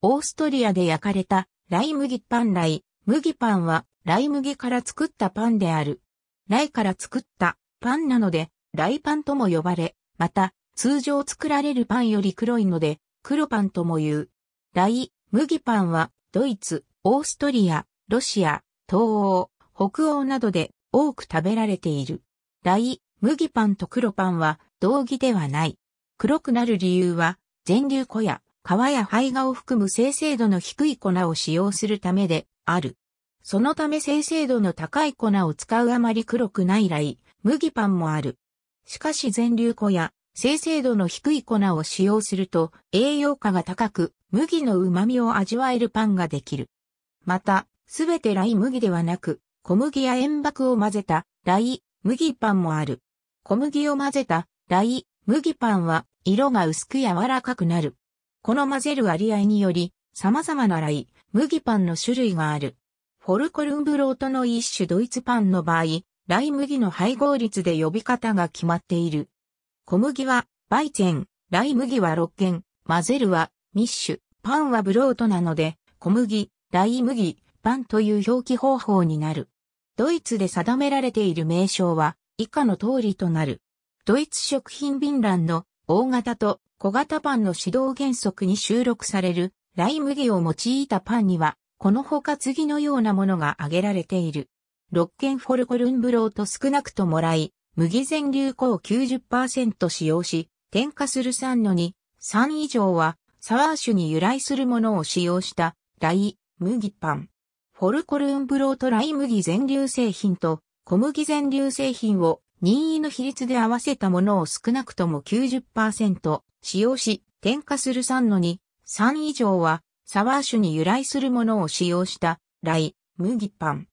オーストリアで焼かれたライ麦パンライ。麦パンはライ麦から作ったパンである。ライから作ったパンなので、ライパンとも呼ばれ、また、通常作られるパンより黒いので、黒パンとも言う。ライ、麦パンは、ドイツ、オーストリア、ロシア、東欧、北欧などで多く食べられている。ライ、麦パンと黒パンは同義ではない。黒くなる理由は、全粒粉や皮や胚芽を含む生成度の低い粉を使用するためである。そのため生成度の高い粉を使うあまり黒くないラ麦パンもある。しかし全粒粉や生成度の低い粉を使用すると栄養価が高く麦の旨味を味わえるパンができる。また、すべてライ麦ではなく小麦や塩爆を混ぜたライ麦パンもある。小麦を混ぜたライ麦パンは色が薄く柔らかくなる。この混ぜる割合により、様々なライ、麦パンの種類がある。フォルコルンブロートの一種ドイツパンの場合、ライ麦の配合率で呼び方が決まっている。小麦は、バイチェン、ライ麦は6軒、混ぜるは、ミッシュ、パンはブロートなので、小麦、ライ麦、パンという表記方法になる。ドイツで定められている名称は、以下の通りとなる。ドイツ食品便欄の大型と小型パンの指導原則に収録されるライ麦を用いたパンには、このほか次のようなものが挙げられている。ロッケンフォルコルンブローと少なくともらい、麦全粒粉を90%使用し、添加する3の2、3以上は、サワー種に由来するものを使用した、ライ、麦パン。フォルコルンブローとライ麦全粒製品と小麦全粒製品を任意の比率で合わせたものを少なくとも90%使用し、添加する3の2、3以上は、サワー種に由来するものを使用した、ライ、麦パン。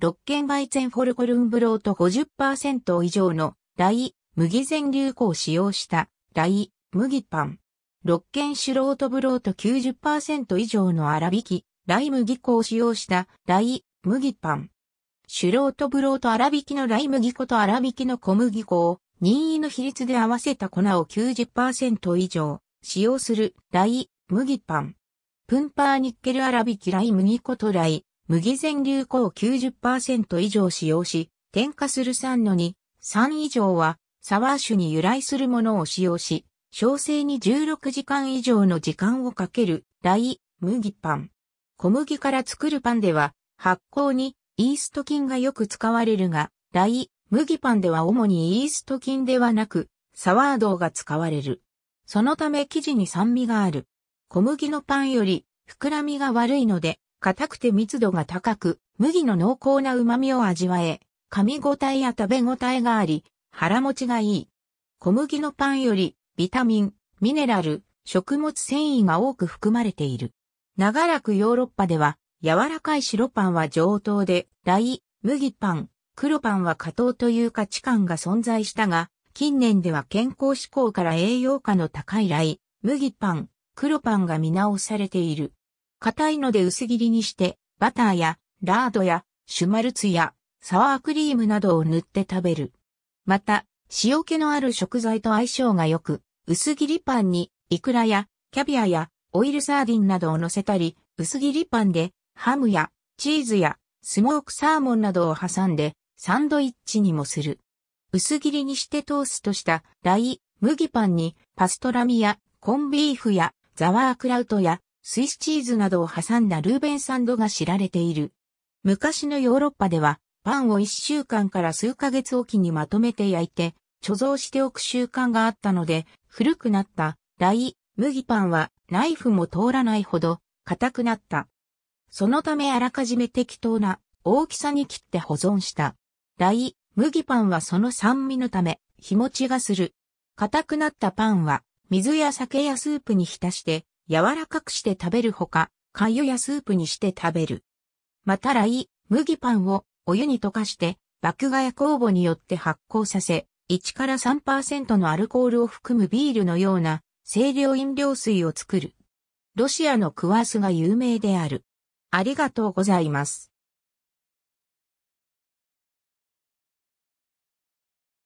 六軒焙煎フォルコルンブローと50%以上の、ライ、麦全粒粉を使用した、ライ、麦パン。六軒シュロートブローと90%以上の粗挽き、ライ麦粉を使用した、ライ、麦パン。シュロートブローと粗挽きのライ麦粉と粗挽きの小麦粉を任意の比率で合わせた粉を90%以上使用するライ麦パン。プンパーニッケル粗挽きライ麦粉とライ麦全粒粉を90%以上使用し、添加する3の2、3以上はサワー酒に由来するものを使用し、焼成に16時間以上の時間をかけるライ麦パン。小麦から作るパンでは発酵にイースト菌がよく使われるが、ライ、麦パンでは主にイースト菌ではなく、サワードが使われる。そのため生地に酸味がある。小麦のパンより膨らみが悪いので、硬くて密度が高く、麦の濃厚な旨味を味わえ、噛み応えや食べ応えがあり、腹持ちがいい。小麦のパンより、ビタミン、ミネラル、食物繊維が多く含まれている。長らくヨーロッパでは、柔らかい白パンは上等で、ライ、麦パン、黒パンは下糖という価値観が存在したが、近年では健康志向から栄養価の高いライ、麦パン、黒パンが見直されている。硬いので薄切りにして、バターや、ラードや、シュマルツや、サワークリームなどを塗って食べる。また、塩気のある食材と相性が良く、薄切りパンに、イクラや、キャビアや、オイルサーディンなどを乗せたり、薄切りパンで、ハムやチーズやスモークサーモンなどを挟んでサンドイッチにもする。薄切りにしてトーストしたライ、麦パンにパストラミやコンビーフやザワークラウトやスイスチーズなどを挟んだルーベンサンドが知られている。昔のヨーロッパではパンを1週間から数ヶ月おきにまとめて焼いて貯蔵しておく習慣があったので古くなったライ、麦パンはナイフも通らないほど硬くなった。そのためあらかじめ適当な大きさに切って保存した。大、麦パンはその酸味のため、日持ちがする。硬くなったパンは、水や酒やスープに浸して、柔らかくして食べるほか、粥やスープにして食べる。また来、麦パンをお湯に溶かして、麦芽や酵母によって発酵させ、1から3%のアルコールを含むビールのような清涼飲料水を作る。ロシアのクワースが有名である。ありがとうございます。